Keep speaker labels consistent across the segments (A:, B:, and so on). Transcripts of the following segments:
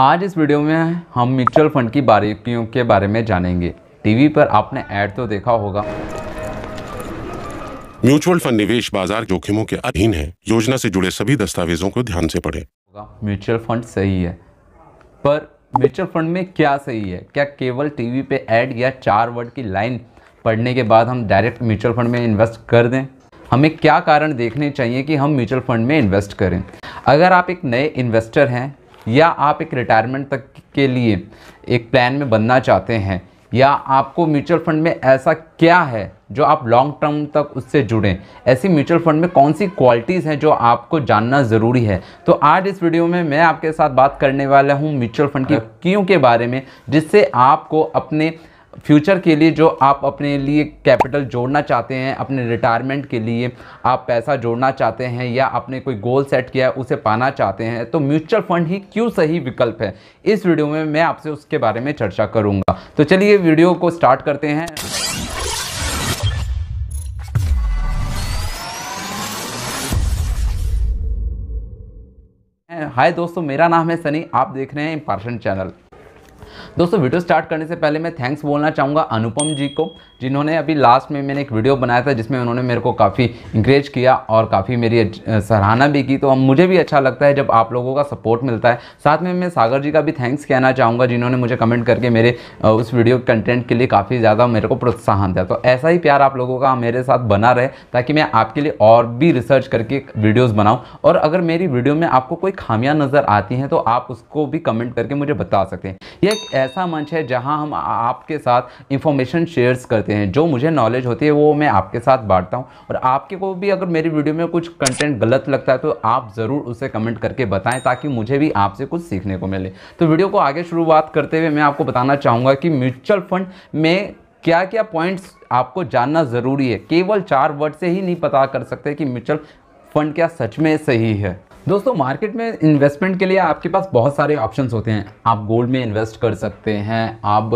A: आज इस वीडियो में हम म्यूचुअल फंड की बारीकियों के बारे में जानेंगे टीवी पर आपने ऐड तो देखा होगा म्यूचुअल फंड निवेश बाजार जोखिमों के अधीन है योजना से जुड़े सभी दस्तावेजों को ध्यान से पढ़ें। म्यूचुअल फंड सही है पर म्यूचुअल फंड में क्या सही है क्या केवल टीवी पे ऐड या चार वर्ड की लाइन पढ़ने के बाद हम डायरेक्ट म्यूचुअल फंड में इन्वेस्ट कर दें हमें क्या कारण देखने चाहिए कि हम म्यूचुअल फंड में इन्वेस्ट करें अगर आप एक नए इन्वेस्टर हैं या आप एक रिटायरमेंट तक के लिए एक प्लान में बनना चाहते हैं या आपको म्यूचुअल फंड में ऐसा क्या है जो आप लॉन्ग टर्म तक उससे जुड़ें ऐसी म्यूचुअल फंड में कौन सी क्वालिटीज़ हैं जो आपको जानना ज़रूरी है तो आज इस वीडियो में मैं आपके साथ बात करने वाला हूँ म्यूचुअल फंड की क्यों के बारे में जिससे आपको अपने फ्यूचर के लिए जो आप अपने लिए कैपिटल जोड़ना चाहते हैं अपने रिटायरमेंट के लिए आप पैसा जोड़ना चाहते हैं या आपने कोई गोल सेट किया है उसे पाना चाहते हैं तो म्यूचुअल फंड ही क्यों सही विकल्प है इस वीडियो में मैं आपसे उसके बारे में चर्चा करूंगा तो चलिए वीडियो को स्टार्ट करते हैं हाय दोस्तों मेरा नाम है सनी आप देख रहे हैं इम्पार्शन चैनल दोस्तों वीडियो स्टार्ट करने से पहले मैं थैंक्स बोलना चाहूँगा अनुपम जी को जिन्होंने अभी लास्ट में मैंने एक वीडियो बनाया था जिसमें उन्होंने मेरे को काफ़ी इंक्रेज किया और काफ़ी मेरी सराहना भी की तो अब मुझे भी अच्छा लगता है जब आप लोगों का सपोर्ट मिलता है साथ में मैं सागर जी का भी थैंक्स कहना चाहूँगा जिन्होंने मुझे कमेंट करके मेरे उस वीडियो कंटेंट के लिए काफ़ी ज़्यादा मेरे को प्रोत्साहन दिया तो ऐसा ही प्यार आप लोगों का मेरे साथ बना रहे ताकि मैं आपके लिए और भी रिसर्च करके वीडियोज़ बनाऊँ और अगर मेरी वीडियो में आपको कोई खामियाँ नज़र आती हैं तो आप उसको भी कमेंट करके मुझे बता सकते हैं यह एक ऐसा मंच है जहां हम आपके साथ इंफॉर्मेशन शेयर्स करते हैं जो मुझे नॉलेज होती है वो मैं आपके साथ बांटता हूँ और आपके को भी अगर मेरी वीडियो में कुछ कंटेंट गलत लगता है तो आप ज़रूर उसे कमेंट करके बताएं ताकि मुझे भी आपसे कुछ सीखने को मिले तो वीडियो को आगे शुरुआत करते हुए मैं आपको बताना चाहूँगा कि म्यूचुअल फंड में क्या क्या पॉइंट्स आपको जानना ज़रूरी है केवल चार वर्ड से ही नहीं पता कर सकते कि म्यूचुअल फंड क्या सच में सही है दोस्तों मार्केट में इन्वेस्टमेंट के लिए आपके पास बहुत सारे ऑप्शंस होते हैं आप गोल्ड में इन्वेस्ट कर सकते हैं आप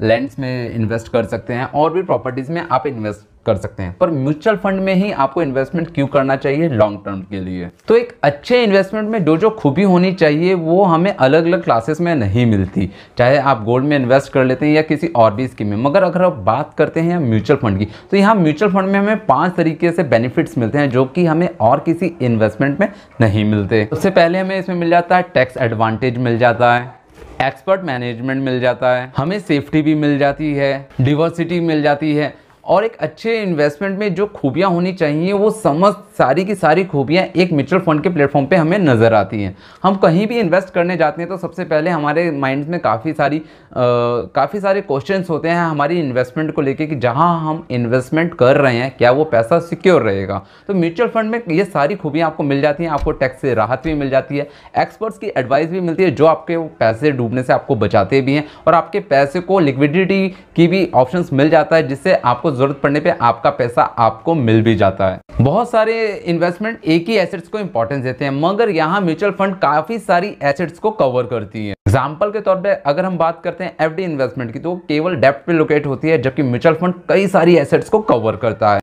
A: लैंड्स में इन्वेस्ट कर सकते हैं और भी प्रॉपर्टीज़ में आप इन्वेस्ट कर सकते हैं पर म्यूचुअल फंड में ही आपको इन्वेस्टमेंट क्यों करना चाहिए लॉन्ग टर्म के लिए तो एक अच्छे इन्वेस्टमेंट में जो जो खूबी होनी चाहिए वो हमें अलग अलग क्लासेस में नहीं मिलती चाहे आप गोल्ड में इन्वेस्ट कर लेते हैं या किसी और भी स्कीम में मगर अगर आप बात करते हैं म्यूचुअल फंड की तो यहाँ म्यूचुअल फंड में हमें पाँच तरीके से बेनिफिट्स मिलते हैं जो कि हमें और किसी इन्वेस्टमेंट में नहीं मिलते उससे पहले हमें इसमें मिल जाता है टैक्स एडवांटेज मिल जाता है एक्सपर्ट मैनेजमेंट मिल जाता है हमें सेफ्टी भी मिल जाती है डिवर्सिटी मिल जाती है और एक अच्छे इन्वेस्टमेंट में जो खूबियाँ होनी चाहिए वो समझ सारी की सारी खूबियाँ एक म्यूचुअल फंड के प्लेटफॉर्म पे हमें नज़र आती हैं हम कहीं भी इन्वेस्ट करने जाते हैं तो सबसे पहले हमारे माइंड में काफ़ी सारी काफ़ी सारे क्वेश्चंस होते हैं हमारी इन्वेस्टमेंट को लेके कि जहाँ हम इन्वेस्टमेंट कर रहे हैं क्या वो पैसा सिक्योर रहेगा तो म्यूचुअल फंड में ये सारी खूबियाँ आपको मिल जाती हैं आपको टैक्स से राहत भी मिल जाती है एक्सपर्ट्स की एडवाइस भी मिलती है जो आपके पैसे डूबने से आपको बचाते भी हैं और आपके पैसे को लिक्विडिटी की भी ऑप्शन मिल जाता है जिससे आपको ज़रूरत पड़ने पे आपका पैसा आपको मिल भी जाता है बहुत सारे इन्वेस्टमेंट एक ही एसेट्स को इंपॉर्टेंस देते हैं मगर यहाँ म्यूचुअल फंड काफ़ी सारी एसेट्स को कवर करती है एग्जाम्पल के तौर पे अगर हम बात करते हैं एफडी इन्वेस्टमेंट की तो केवल डेप्ट पे लोकेट होती है जबकि म्यूचुअल फंड कई सारी एसेट्स को कवर करता है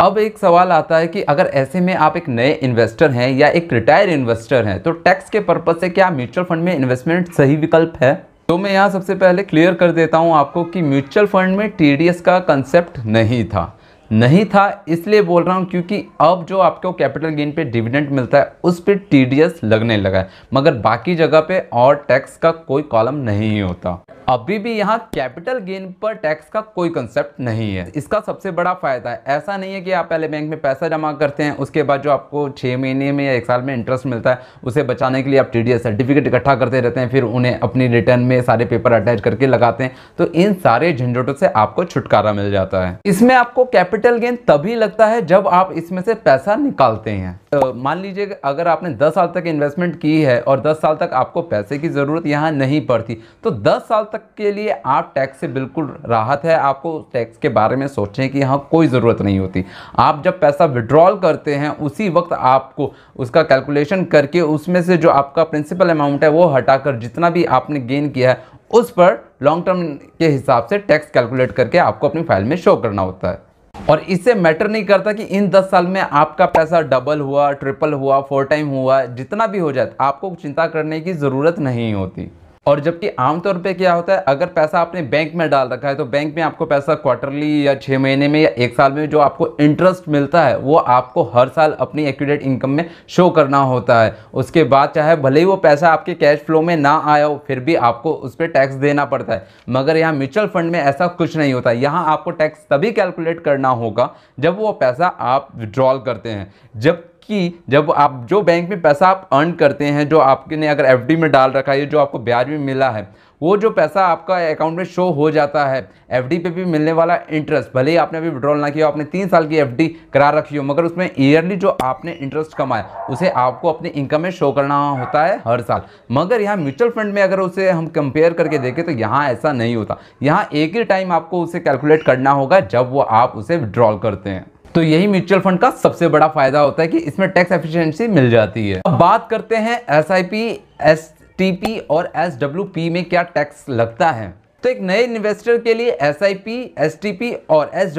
A: अब एक सवाल आता है कि अगर ऐसे में आप एक नए इन्वेस्टर हैं या एक रिटायर इन्वेस्टर हैं तो टैक्स के पर्पज़ से क्या म्यूचुअल फंड में इन्वेस्टमेंट सही विकल्प है तो मैं यहाँ सबसे पहले क्लियर कर देता हूँ आपको कि म्यूचुअल फंड में टी का कंसेप्ट नहीं था नहीं था इसलिए बोल रहा हूँ क्योंकि अब जो आपको कैपिटल गेन पे डिविडेंड मिलता है उस पर टी लगने लगा है मगर बाकी जगह पे और टैक्स का कोई कॉलम नहीं होता अभी भी यहाँ कैपिटल गेन पर टैक्स का कोई कंसेप्ट नहीं है इसका सबसे बड़ा फायदा है ऐसा नहीं है कि आप पहले बैंक में पैसा जमा करते हैं उसके बाद जो आपको छः महीने में या एक साल में इंटरेस्ट मिलता है उसे बचाने के लिए आप टी सर्टिफिकेट इकट्ठा करते रहते हैं फिर उन्हें अपनी रिटर्न में सारे पेपर अटैच करके लगाते हैं तो इन सारे झंझटों से आपको छुटकारा मिल जाता है इसमें आपको कैपिटल गेन तभी लगता है जब आप इसमें से पैसा निकालते हैं तो मान लीजिए अगर आपने 10 साल तक इन्वेस्टमेंट की है और 10 साल तक आपको पैसे की ज़रूरत यहाँ नहीं पड़ती तो 10 साल तक तक के लिए आप टैक्स से बिल्कुल राहत है आपको टैक्स के बारे में सोचने की यहाँ कोई ज़रूरत नहीं होती आप जब पैसा विड्रॉल करते हैं उसी वक्त आपको उसका कैलकुलेशन करके उसमें से जो आपका प्रिंसिपल अमाउंट है वो हटाकर जितना भी आपने गेन किया है उस पर लॉन्ग टर्म के हिसाब से टैक्स कैलकुलेट करके आपको अपनी फाइल में शो करना होता है और इससे मैटर नहीं करता कि इन 10 साल में आपका पैसा डबल हुआ ट्रिपल हुआ फोर टाइम हुआ जितना भी हो जाए आपको चिंता करने की ज़रूरत नहीं होती और जबकि आमतौर पे क्या होता है अगर पैसा आपने बैंक में डाल रखा है तो बैंक में आपको पैसा क्वार्टरली या छः महीने में या एक साल में जो आपको इंटरेस्ट मिलता है वो आपको हर साल अपनी एक्यूडेट इनकम में शो करना होता है उसके बाद चाहे भले ही वो पैसा आपके कैश फ्लो में ना आया हो फिर भी आपको उस पर टैक्स देना पड़ता है मगर यहाँ म्यूचुअल फंड में ऐसा कुछ नहीं होता यहाँ आपको टैक्स तभी कैलकुलेट करना होगा जब वो पैसा आप विड्रॉल करते हैं जब कि जब आप जो बैंक में पैसा आप अर्न करते हैं जो आपके ने अगर एफ में डाल रखा है जो आपको ब्याज में मिला है वो जो पैसा आपका अकाउंट में शो हो जाता है एफडी पे भी मिलने वाला इंटरेस्ट भले ही आपने अभी विड्रॉल ना किया आपने तीन साल की एफडी करा रखी हो मगर उसमें ईयरली जो आपने इंटरेस्ट कमाया उसे आपको अपने इनकम में शो करना होता है हर साल मगर यहाँ म्यूचुअल फंड में अगर उसे हम कंपेयर करके देखें तो यहाँ ऐसा नहीं होता यहाँ एक ही टाइम आपको उसे कैलकुलेट करना होगा जब वो आप उसे विड्रॉल करते हैं तो यही म्यूचुअल फंड का सबसे बड़ा फायदा होता है कि इसमें टैक्स एफिशिएंसी मिल जाती है अब बात करते हैं S I P S T P और एस डब्ल्यू पी में क्या टैक्स लगता है एक नए इन्वेस्टर के लिए एस आई और एस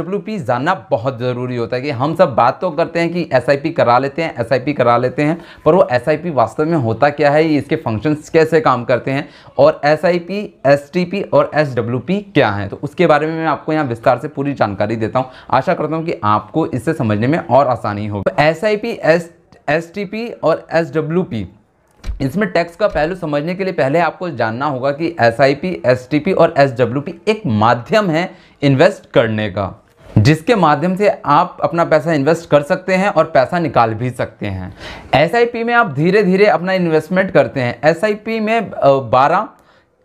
A: जानना बहुत ज़रूरी होता है कि हम सब बात तो करते हैं कि एस करा लेते हैं एस करा लेते हैं पर वो एस वास्तव में होता क्या है इसके फंक्शंस कैसे काम करते हैं और एस आई और एस क्या हैं तो उसके बारे में मैं आपको यहाँ विस्तार से पूरी जानकारी देता हूँ आशा करता हूँ कि आपको इससे समझने में और आसानी होगी S I S T P और एस डब्ल्यू पी इसमें टैक्स का पहलू समझने के लिए पहले आपको जानना होगा कि S I P S T P और एस डब्ल्यू पी एक माध्यम है इन्वेस्ट करने का जिसके माध्यम से आप अपना पैसा इन्वेस्ट कर सकते हैं और पैसा निकाल भी सकते हैं एस में आप धीरे धीरे अपना इन्वेस्टमेंट करते हैं एस में बारह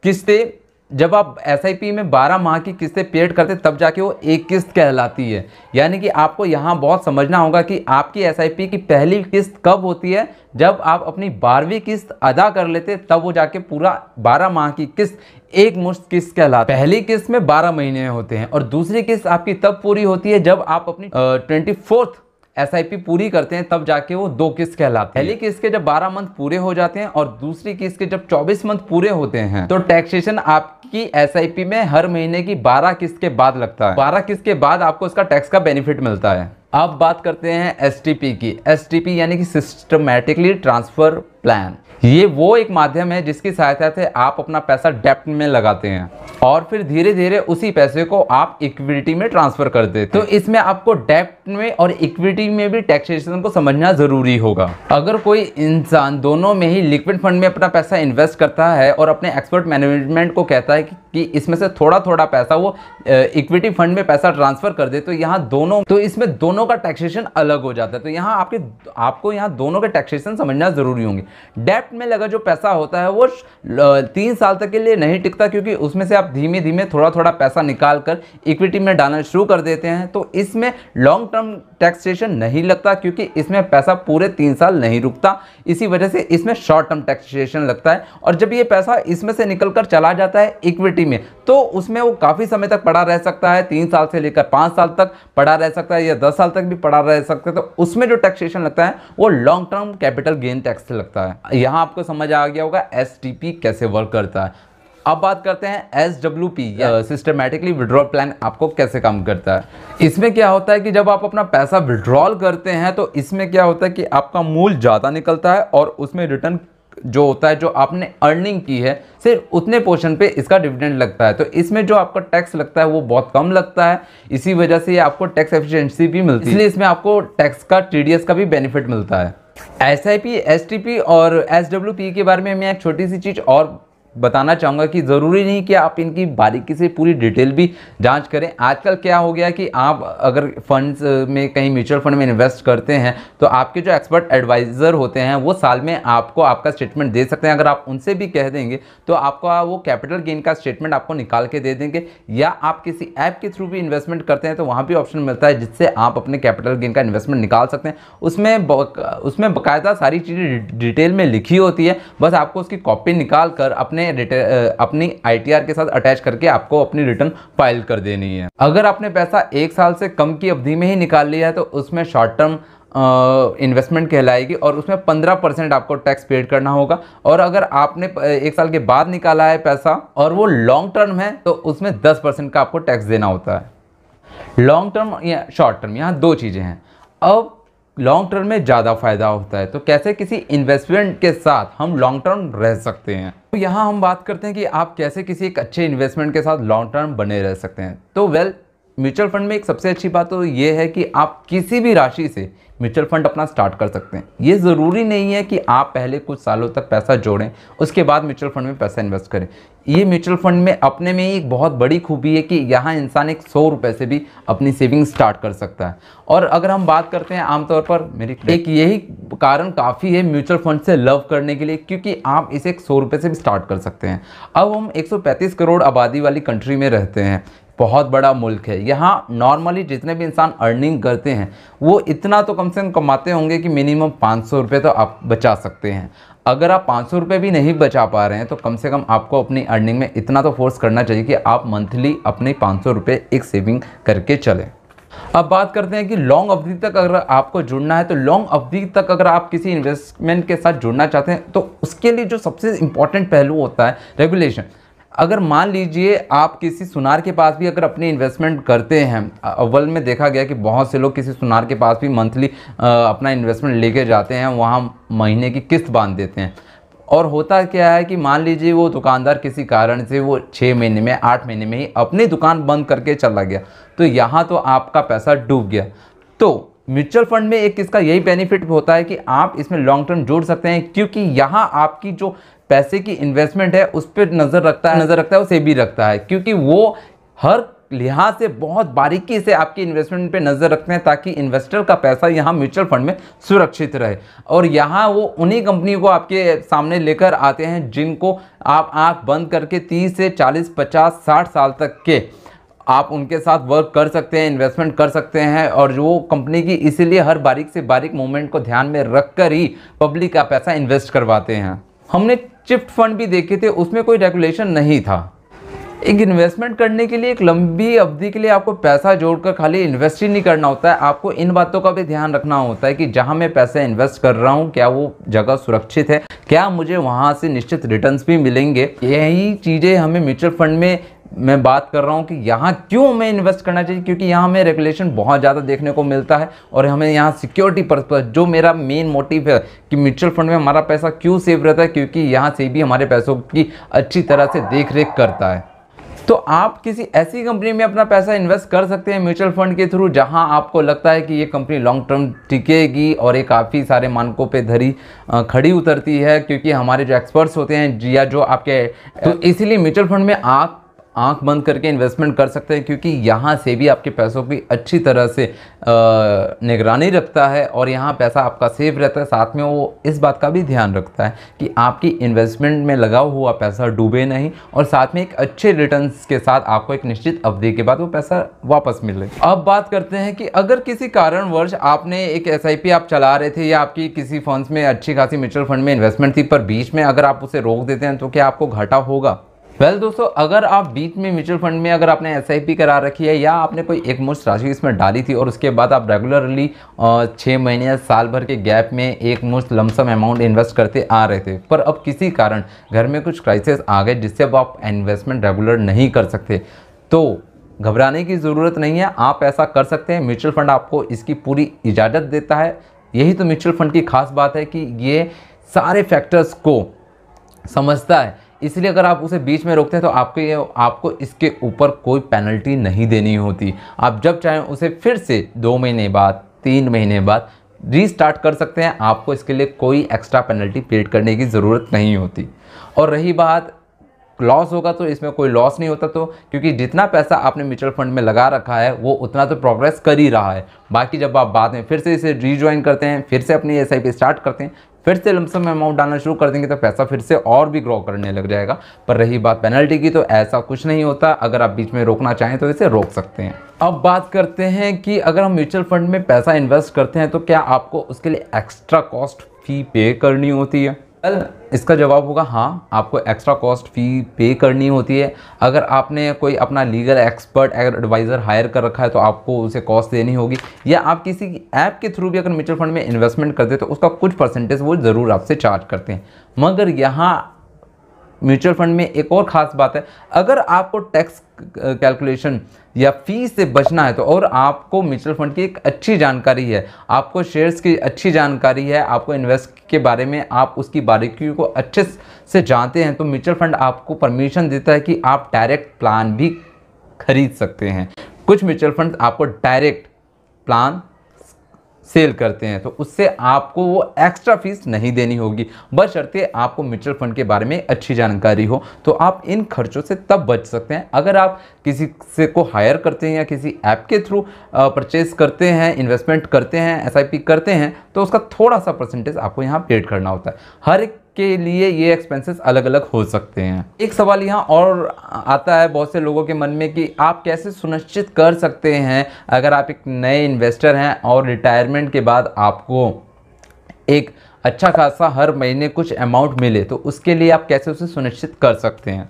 A: किस्तें जब आप एस में 12 माह की किस्तें पेड करते तब जाके वो एक किस्त कहलाती है यानी कि आपको यहाँ बहुत समझना होगा कि आपकी एस की पहली किस्त कब होती है जब आप अपनी बारहवीं किस्त अदा कर लेते तब वो जाके पूरा 12 माह की किस्त एक मुश्त किस्त कहलाती है पहली किस्त में 12 महीने होते हैं और दूसरी किस्त आपकी तब पूरी होती है जब आप अपनी ट्वेंटी फोर्थ एस पूरी करते हैं तब जाके वो दो किस्त कहलाते हैं पहली किस्त के जब 12 मंथ पूरे हो जाते हैं और दूसरी किस्त के जब 24 मंथ पूरे होते हैं तो टैक्सेशन आपकी एस में हर महीने की 12 किस्त के बाद लगता है 12 किस्त के बाद आपको इसका टैक्स का बेनिफिट मिलता है अब बात करते हैं एस की एस यानी कि सिस्टमेटिकली ट्रांसफर प्लान ये वो एक माध्यम है जिसकी सहायता से आप अपना पैसा डेप्ट में लगाते हैं और फिर धीरे धीरे उसी पैसे को आप इक्विटी में ट्रांसफर कर देते तो इसमें आपको डेप्ट में और इक्विटी में भी टैक्सेशन को समझना जरूरी होगा अगर कोई इंसान दोनों में ही लिक्विड फंड में अपना पैसा इन्वेस्ट करता है और अपने एक्सपर्ट मैनेजमेंट को कहता है कि कि इसमें से थोड़ा थोड़ा पैसा वो इक्विटी फंड में पैसा ट्रांसफर कर दे तो यहाँ दोनों तो इसमें दोनों का टैक्सेशन अलग हो जाता है तो यहाँ आपके आपको यहाँ दोनों के टैक्सेशन समझना ज़रूरी होंगे डेप्ट में लगा जो पैसा होता है वो तीन साल तक के लिए नहीं टिकता क्योंकि उसमें से आप धीमे धीमे थोड़ा थोड़ा पैसा निकाल कर इक्विटी में डालना शुरू कर देते हैं तो इसमें लॉन्ग टर्म टैक्सेशन नहीं लगता क्योंकि इसमें पैसा पूरे तीन साल नहीं रुकता इसी वजह से इसमें शॉर्ट टर्म टैक्सेशन लगता है और जब ये पैसा इसमें से निकल कर चला जाता है इक्विटी स्थिति में तो उसमें वो काफ़ी समय तक पड़ा रह सकता है तीन साल से लेकर पाँच साल तक पड़ा रह सकता है या दस साल तक भी पड़ा रह सकता है तो उसमें जो टैक्सेशन लगता है वो long term capital gain tax लगता है यहाँ आपको समझ आ गया होगा एस कैसे वर्क करता है अब बात करते हैं S W P systematically withdrawal plan आपको कैसे काम करता है इसमें क्या होता है कि जब आप अपना पैसा विड्रॉल करते हैं तो इसमें क्या होता है कि आपका मूल ज़्यादा निकलता है और उसमें रिटर्न जो होता है जो आपने अर्निंग की है सिर्फ उतने पोर्शन पे इसका डिविडेंड लगता है तो इसमें जो आपका टैक्स लगता है वो बहुत कम लगता है इसी वजह से आपको टैक्स एफिशिएंसी भी मिलती है इसलिए इसमें आपको टैक्स का टीडीएस का भी बेनिफिट मिलता है S I P S T P और एस पी के बारे में मैं एक छोटी सी चीज़ और बताना चाहूँगा कि ज़रूरी नहीं कि आप इनकी बारीकी से पूरी डिटेल भी जांच करें आजकल क्या हो गया कि आप अगर फंड्स में कहीं म्यूचुअल फंड में इन्वेस्ट करते हैं तो आपके जो एक्सपर्ट एडवाइज़र होते हैं वो साल में आपको आपका स्टेटमेंट दे सकते हैं अगर आप उनसे भी कह देंगे तो आपको वो कैपिटल गेन का स्टेटमेंट आपको निकाल के दे देंगे या आप किसी ऐप के थ्रू भी इन्वेस्टमेंट करते हैं तो वहाँ भी ऑप्शन मिलता है जिससे आप अपने कैपिटल गेन का इन्वेस्टमेंट निकाल सकते हैं उसमें उसमें बाकायदा सारी चीज़ें डिटेल में लिखी होती है बस आपको उसकी कॉपी निकाल कर अपने अपने अपनी आई के साथ अटैच करके आपको अपनी रिटर्न फाइल कर देनी है अगर आपने पैसा एक साल से कम की अवधि में ही निकाल लिया है तो उसमें शॉर्ट टर्म इन्वेस्टमेंट कहलाएगी और उसमें पंद्रह परसेंट आपको टैक्स पेड करना होगा और अगर आपने एक साल के बाद निकाला है पैसा और वो लॉन्ग टर्म है तो उसमें दस परसेंट का आपको टैक्स देना होता है लॉन्ग टर्म या शॉर्ट टर्म यहाँ दो चीज़ें हैं अब लॉन्ग टर्म में ज़्यादा फ़ायदा होता है तो कैसे किसी इन्वेस्टमेंट के साथ हम लॉन्ग टर्म रह सकते हैं तो यहाँ हम बात करते हैं कि आप कैसे किसी एक अच्छे इन्वेस्टमेंट के साथ लॉन्ग टर्म बने रह सकते हैं तो वेल म्यूचुअल फंड में एक सबसे अच्छी बात तो ये है कि आप किसी भी राशि से म्यूचुअल फंड अपना स्टार्ट कर सकते हैं ये ज़रूरी नहीं है कि आप पहले कुछ सालों तक पैसा जोड़ें उसके बाद म्यूचुअल फंड में पैसा इन्वेस्ट करें ये म्यूचुअल फंड में अपने में ही एक बहुत बड़ी खूबी है कि यहाँ इंसान एक सौ रुपये से भी अपनी सेविंग स्टार्ट कर सकता है और अगर हम बात करते हैं आमतौर पर मेरी एक यही कारण काफ़ी है म्यूचुअल फंड से लव करने के लिए क्योंकि आप इसे एक सौ रुपये से भी स्टार्ट कर सकते हैं अब हम एक करोड़ आबादी वाली कंट्री में रहते हैं बहुत बड़ा मुल्क है यहाँ नॉर्मली जितने भी इंसान अर्निंग करते हैं वो इतना तो कम से कम कमाते होंगे कि मिनिमम पाँच सौ रुपये तो आप बचा सकते हैं अगर आप पाँच सौ रुपये भी नहीं बचा पा रहे हैं तो कम से कम आपको अपनी अर्निंग में इतना तो फोर्स करना चाहिए कि आप मंथली अपने पाँच सौ रुपये एक सेविंग करके चलें अब बात करते हैं कि लॉन्ग अवधि तक अगर आपको जुड़ना है तो लॉन्ग अवधि तक अगर आप किसी इन्वेस्टमेंट के साथ जुड़ना चाहते हैं तो उसके लिए जो सबसे इंपॉर्टेंट पहलू होता है रेगुलेशन अगर मान लीजिए आप किसी सुनार के पास भी अगर अपने इन्वेस्टमेंट करते हैं अव्वल में देखा गया कि बहुत से लोग किसी सुनार के पास भी मंथली अपना इन्वेस्टमेंट लेके जाते हैं वहाँ महीने की किस्त बांध देते हैं और होता क्या है कि मान लीजिए वो दुकानदार किसी कारण से वो छः महीने में आठ महीने में ही अपनी दुकान बंद करके चला गया तो यहाँ तो आपका पैसा डूब गया तो म्यूचुअल फंड में एक इसका यही बेनिफिट होता है कि आप इसमें लॉन्ग टर्म जोड़ सकते हैं क्योंकि यहाँ आपकी जो पैसे की इन्वेस्टमेंट है उस पर नज़र रखता है नज़र रखता है उसे भी रखता है क्योंकि वो हर लिहाज से बहुत बारीकी से आपकी इन्वेस्टमेंट पे नज़र रखते हैं ताकि इन्वेस्टर का पैसा यहाँ म्यूचुअल फंड में सुरक्षित रहे और यहाँ वो उन्हीं कंपनी को आपके सामने लेकर आते हैं जिनको आप आंख बंद करके 30 से 40, 50, 60 साल तक के आप उनके साथ वर्क कर सकते हैं इन्वेस्टमेंट कर सकते हैं और वो कंपनी की इसीलिए हर बारीक से बारीक मूवमेंट को ध्यान में रख ही पब्लिक का पैसा इन्वेस्ट करवाते हैं हमने चिप्ट फंड भी देखे थे उसमें कोई रेगुलेशन नहीं था एक इन्वेस्टमेंट करने के लिए एक लंबी अवधि के लिए आपको पैसा जोड़कर खाली इन्वेस्ट ही नहीं करना होता है आपको इन बातों का भी ध्यान रखना होता है कि जहां मैं पैसा इन्वेस्ट कर रहा हूं क्या वो जगह सुरक्षित है क्या मुझे वहां से निश्चित रिटर्न्स भी मिलेंगे यही चीज़ें हमें म्यूचुअल फंड में मैं बात कर रहा हूँ कि यहाँ क्यों हमें इन्वेस्ट करना चाहिए क्योंकि यहाँ हमें रेगुलेशन बहुत ज़्यादा देखने को मिलता है और हमें यहाँ सिक्योरिटी पर्पज जो मेरा मेन मोटिव है कि म्यूचुअल फंड में हमारा पैसा क्यों सेफ रहता है क्योंकि यहाँ से भी हमारे पैसों की अच्छी तरह से देख रेख करता है तो आप किसी ऐसी कंपनी में अपना पैसा इन्वेस्ट कर सकते हैं म्यूचुअल फंड के थ्रू जहां आपको लगता है कि ये कंपनी लॉन्ग टर्म टिकेगी और ये काफ़ी सारे मानकों पे धरी खड़ी उतरती है क्योंकि हमारे जो एक्सपर्ट्स होते हैं या जो आपके तो इसीलिए म्यूचुअल फंड में आप आंख बंद करके इन्वेस्टमेंट कर सकते हैं क्योंकि यहाँ से भी आपके पैसों की अच्छी तरह से निगरानी रखता है और यहाँ पैसा आपका सेफ रहता है साथ में वो इस बात का भी ध्यान रखता है कि आपकी इन्वेस्टमेंट में लगा हुआ पैसा डूबे नहीं और साथ में एक अच्छे रिटर्न के साथ आपको एक निश्चित अवधि के बाद वो पैसा वापस मिले अब बात करते हैं कि अगर किसी कारणवश आपने एक एस आप चला रहे थे या आपकी किसी फंड्स में अच्छी खासी म्यूचुअल फंड में इन्वेस्टमेंट थी पर बीच में अगर आप उसे रोक देते हैं तो क्या आपको घाटा होगा वेल well, दोस्तों अगर आप बीच में म्यूचुअल फंड में अगर आपने एस करा रखी है या आपने कोई एक मुश्त राशि इसमें डाली थी और उसके बाद आप रेगुलरली छः महीने या साल भर के गैप में एक मुश्त लमसम अमाउंट इन्वेस्ट करते आ रहे थे पर अब किसी कारण घर में कुछ क्राइसिस आ गए जिससे अब आप इन्वेस्टमेंट रेगुलर नहीं कर सकते तो घबराने की ज़रूरत नहीं है आप ऐसा कर सकते हैं म्यूचुअल फंड आपको इसकी पूरी इजाज़त देता है यही तो म्यूचुअल फंड की खास बात है कि ये सारे फैक्टर्स को समझता है इसलिए अगर आप उसे बीच में रोकते हैं तो आपके ये आपको इसके ऊपर कोई पेनल्टी नहीं देनी होती आप जब चाहें उसे फिर से दो महीने बाद तीन महीने बाद रीस्टार्ट कर सकते हैं आपको इसके लिए कोई एक्स्ट्रा पेनल्टी पेड करने की ज़रूरत नहीं होती और रही बात लॉस होगा तो इसमें कोई लॉस नहीं होता तो क्योंकि जितना पैसा आपने म्यूचुअल फंड में लगा रखा है वो उतना तो प्रोग्रेस कर ही रहा है बाकी जब आप बाद में फिर से इसे रीज्वाइन करते हैं फिर से अपनी एस स्टार्ट करते हैं फिर से लमसम अमाउंट डालना शुरू कर देंगे तो पैसा फिर से और भी ग्रो करने लग जाएगा पर रही बात पेनल्टी की तो ऐसा कुछ नहीं होता अगर आप बीच में रोकना चाहें तो इसे रोक सकते हैं अब बात करते हैं कि अगर हम म्यूचुअल फंड में पैसा इन्वेस्ट करते हैं तो क्या आपको उसके लिए एक्स्ट्रा कॉस्ट फ़ी पे करनी होती है वेल इसका जवाब होगा हाँ आपको एक्स्ट्रा कॉस्ट फ़ी पे करनी होती है अगर आपने कोई अपना लीगल एक्सपर्ट एडवाइज़र हायर कर रखा है तो आपको उसे कॉस्ट देनी होगी या आप किसी ऐप के थ्रू भी अगर म्यूचुअल फंड में इन्वेस्टमेंट करते हैं तो उसका कुछ परसेंटेज वो ज़रूर आपसे चार्ज करते हैं मगर यहाँ म्यूचुअल फंड में एक और ख़ास बात है अगर आपको टैक्स कैलकुलेशन या फीस से बचना है तो और आपको म्यूचुअल फंड की एक अच्छी जानकारी है आपको शेयर्स की अच्छी जानकारी है आपको इन्वेस्ट के बारे में आप उसकी बारीकियों को अच्छे से जानते हैं तो म्यूचुअल फंड आपको परमिशन देता है कि आप डायरेक्ट प्लान भी खरीद सकते हैं कुछ म्यूचुअल फंड आपको डायरेक्ट प्लान सेल करते हैं तो उससे आपको वो एक्स्ट्रा फीस नहीं देनी होगी बस शर्ते आपको म्यूचुअल फंड के बारे में अच्छी जानकारी हो तो आप इन खर्चों से तब बच सकते हैं अगर आप किसी से को हायर करते हैं या किसी ऐप के थ्रू परचेज करते हैं इन्वेस्टमेंट करते हैं एस करते हैं तो उसका थोड़ा सा परसेंटेज आपको यहाँ पेड करना होता है हर एक के लिए ये एक्सपेंसेस अलग अलग हो सकते हैं एक सवाल यहाँ और आता है बहुत से लोगों के मन में कि आप कैसे सुनिश्चित कर सकते हैं अगर आप एक नए इन्वेस्टर हैं और रिटायरमेंट के बाद आपको एक अच्छा खासा हर महीने कुछ अमाउंट मिले तो उसके लिए आप कैसे उसे सुनिश्चित कर सकते हैं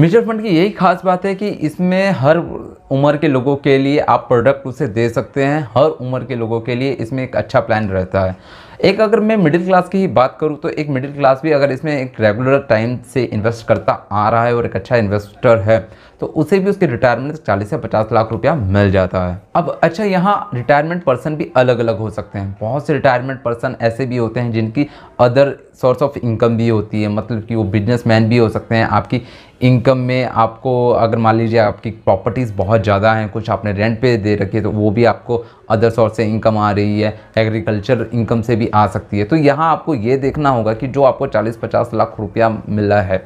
A: म्यूचुअल फंड की यही खास बात है कि इसमें हर उम्र के लोगों के लिए आप प्रोडक्ट उसे दे सकते हैं हर उम्र के लोगों के लिए इसमें एक अच्छा प्लान रहता है एक अगर मैं मिडिल क्लास की ही बात करूँ तो एक मिडिल क्लास भी अगर इसमें एक रेगुलर टाइम से इन्वेस्ट करता आ रहा है और एक अच्छा इन्वेस्टर है तो उसे भी उसके रिटायरमेंट चालीस से पचास लाख रुपया मिल जाता है अब अच्छा यहाँ रिटायरमेंट पर्सन भी अलग अलग हो सकते हैं बहुत से रिटायरमेंट पर्सन ऐसे भी होते हैं जिनकी अदर सोर्स ऑफ इनकम भी होती है मतलब कि वो बिजनेसमैन भी हो सकते हैं आपकी इनकम में आपको अगर मान लीजिए आपकी प्रॉपर्टीज़ बहुत ज़्यादा हैं कुछ आपने रेंट पे दे रखी है तो वो भी आपको अदर सोर्स से इनकम आ रही है एग्रीकल्चर इनकम से भी आ सकती है तो यहाँ आपको ये देखना होगा कि जो आपको चालीस पचास लाख रुपया मिला है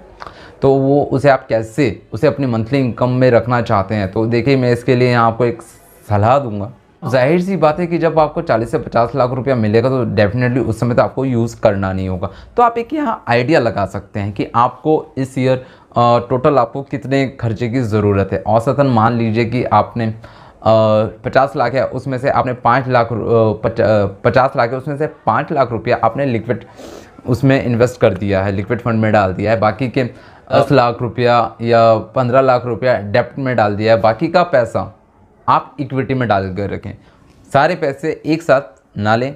A: तो वो उसे आप कैसे उसे अपनी मंथली इनकम में रखना चाहते हैं तो देखिए मैं इसके लिए यहाँ आपको एक सलाह दूंगा हाँ। जाहिर सी बात है कि जब आपको 40 से 50 लाख रुपया मिलेगा तो डेफिनेटली उस समय तो आपको यूज़ करना नहीं होगा तो आप एक यहाँ आइडिया लगा सकते हैं कि आपको इस ईयर टोटल आपको कितने खर्चे की ज़रूरत है औसतन मान लीजिए कि आपने पचास लाख है उसमें से आपने पाँच लाख पचास लाख है उसमें से पाँच लाख रुपया आपने लिक्विड उसमें इन्वेस्ट कर दिया है लिक्विड फंड में डाल दिया है बाकी के
B: दस
A: लाख रुपया या पंद्रह लाख रुपया डेप्ट में डाल दिया है बाकी का पैसा आप इक्विटी में डाल कर रखें सारे पैसे एक साथ ना लें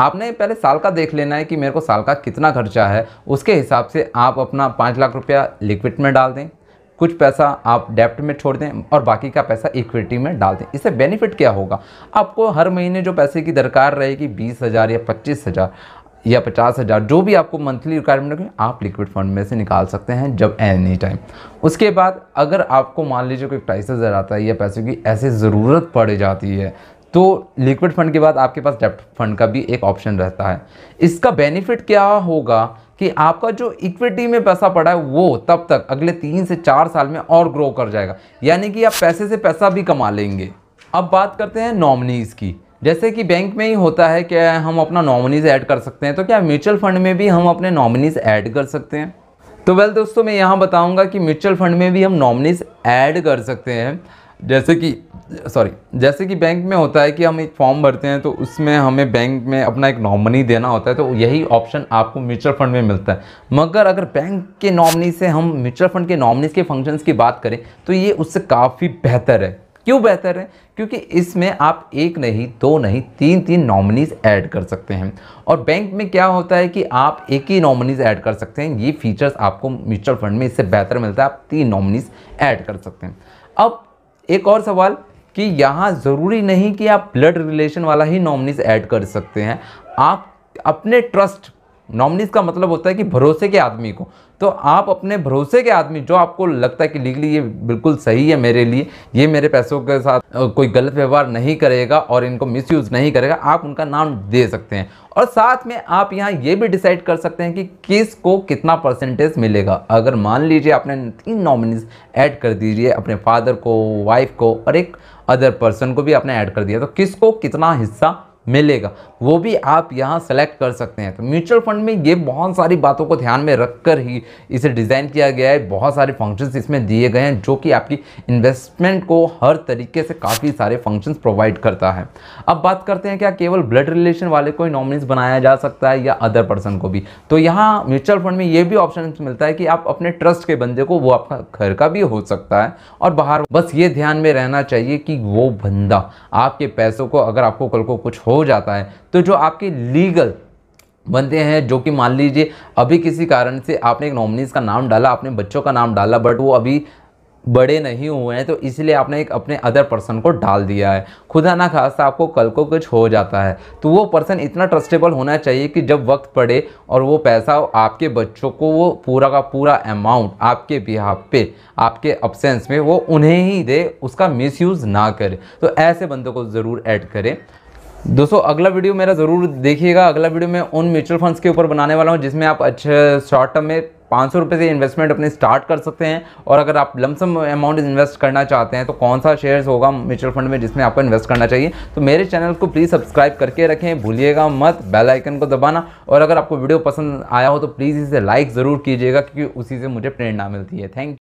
A: आपने पहले साल का देख लेना है कि मेरे को साल का कितना खर्चा है उसके हिसाब से आप अपना पाँच लाख रुपया लिक्विड में डाल दें कुछ पैसा आप डेप्ट में छोड़ दें और बाकी का पैसा इक्विटी में डाल दें इससे बेनिफिट क्या होगा आपको हर महीने जो पैसे की दरकार रहेगी बीस हज़ार या पच्चीस हज़ार या पचास हज़ार जो भी आपको मंथली रिक्वायरमेंट होगी आप लिक्विड फंड में से निकाल सकते हैं जब एनी टाइम उसके बाद अगर आपको मान लीजिए कोई क्राइसिस आता है या पैसे की ऐसी ज़रूरत पड़ जाती है तो लिक्विड फंड के बाद आपके पास डेप्ट फंड का भी एक ऑप्शन रहता है इसका बेनिफिट क्या होगा कि आपका जो इक्विटी में पैसा पड़ा है वो तब तक अगले तीन से चार साल में और ग्रो कर जाएगा यानी कि आप पैसे से पैसा भी कमा लेंगे अब बात करते हैं नॉमिनीज़ की जैसे कि बैंक में ही होता है क्या हम अपना नॉमिनीज़ ऐड कर सकते हैं तो क्या म्यूचुअल फंड में भी हम अपने नॉमिनीज़ ऐड कर सकते हैं तो वेल दोस्तों मैं यहाँ बताऊँगा कि म्यूचुअल फंड में भी हम नॉमिनीज़ ऐड कर सकते हैं जैसे कि सॉरी जैसे कि बैंक में होता है कि हम एक फॉर्म भरते हैं तो उसमें हमें बैंक में अपना एक नॉमनी देना होता है तो यही ऑप्शन आपको म्यूचुअल फंड में मिलता है मगर अगर बैंक के नॉमनी से हम म्यूचुअल फंड के नॉमनीज के फंक्शंस की बात करें तो ये उससे काफ़ी बेहतर है क्यों बेहतर है क्योंकि इसमें आप एक नहीं दो नहीं तीन तीन नॉमिनीज़ ऐड कर सकते हैं और बैंक में क्या होता है कि आप एक ही नॉमिनीज़ ऐड कर सकते हैं ये फीचर्स आपको म्यूचुअल फंड में इससे बेहतर मिलता है आप तीन नॉमिनीज़ ऐड कर सकते हैं अब एक और सवाल कि यहाँ ज़रूरी नहीं कि आप ब्लड रिलेशन वाला ही नॉमिनीज ऐड कर सकते हैं आप अपने ट्रस्ट नॉमिनीज का मतलब होता है कि भरोसे के आदमी को तो आप अपने भरोसे के आदमी जो आपको लगता है कि लीगली ये बिल्कुल सही है मेरे लिए ये मेरे पैसों के साथ कोई गलत व्यवहार नहीं करेगा और इनको मिसयूज़ नहीं करेगा आप उनका नाम दे सकते हैं और साथ में आप यहाँ ये भी डिसाइड कर सकते हैं कि किस को कितना परसेंटेज मिलेगा अगर मान लीजिए आपने तीन नॉमिनीज ऐड कर दीजिए अपने फादर को वाइफ को और एक अदर पर्सन को भी आपने ऐड कर दिया तो किसको कितना हिस्सा मिलेगा वो भी आप यहाँ सेलेक्ट कर सकते हैं तो म्यूचुअल फंड में ये बहुत सारी बातों को ध्यान में रखकर ही इसे डिज़ाइन किया गया है बहुत सारे फंक्शंस इसमें दिए गए हैं जो कि आपकी इन्वेस्टमेंट को हर तरीके से काफ़ी सारे फंक्शंस प्रोवाइड करता है अब बात करते हैं क्या केवल ब्लड रिलेशन वाले को ही नॉमिनीस बनाया जा सकता है या अदर पर्सन को भी तो यहाँ म्यूचुअल फंड में ये भी ऑप्शन मिलता है कि आप अपने ट्रस्ट के बंदे को वो आपका घर का भी हो सकता है और बाहर बस ये ध्यान में रहना चाहिए कि वो बंदा आपके पैसों को अगर आपको कल को कुछ हो जाता है तो जो आपके लीगल बनते हैं जो कि मान लीजिए अभी किसी कारण से आपने एक नॉमिनीज का नाम डाला आपने बच्चों का नाम डाला बट वो अभी बड़े नहीं हुए हैं तो इसलिए आपने एक अपने अदर पर्सन को डाल दिया है खुदा ना खासा आपको कल को कुछ हो जाता है तो वो पर्सन इतना ट्रस्टेबल होना चाहिए कि जब वक्त पड़े और वो पैसा आपके बच्चों को वो पूरा का पूरा अमाउंट आपके बिहाफ पे आपके अब्सेंस में वो उन्हें ही दे उसका मिसयूज़ ना करे तो ऐसे बंदों को ज़रूर ऐड करें दोस्तों अगला वीडियो मेरा ज़रूर देखिएगा अगला वीडियो मैं उन म्यूचुअल फंड्स के ऊपर बनाने वाला हूँ जिसमें आप अच्छे शॉर्ट टर्म में पाँच सौ से इन्वेस्टमेंट अपने स्टार्ट कर सकते हैं और अगर आप लमसम अमाउंट इन्वेस्ट करना चाहते हैं तो कौन सा शेयर्स होगा म्यूचुअल फंड में जिसमें आपको इन्वेस्ट करना चाहिए तो मेरे चैनल को प्लीज़ सब्सक्राइब करके रखें भूलिएगा मत बेल आइकन को दबाना और अगर आपको वीडियो पसंद आया हो तो प्लीज़ इसे लाइक ज़रूर कीजिएगा क्योंकि उसी से मुझे प्रेरणा मिलती है थैंक यू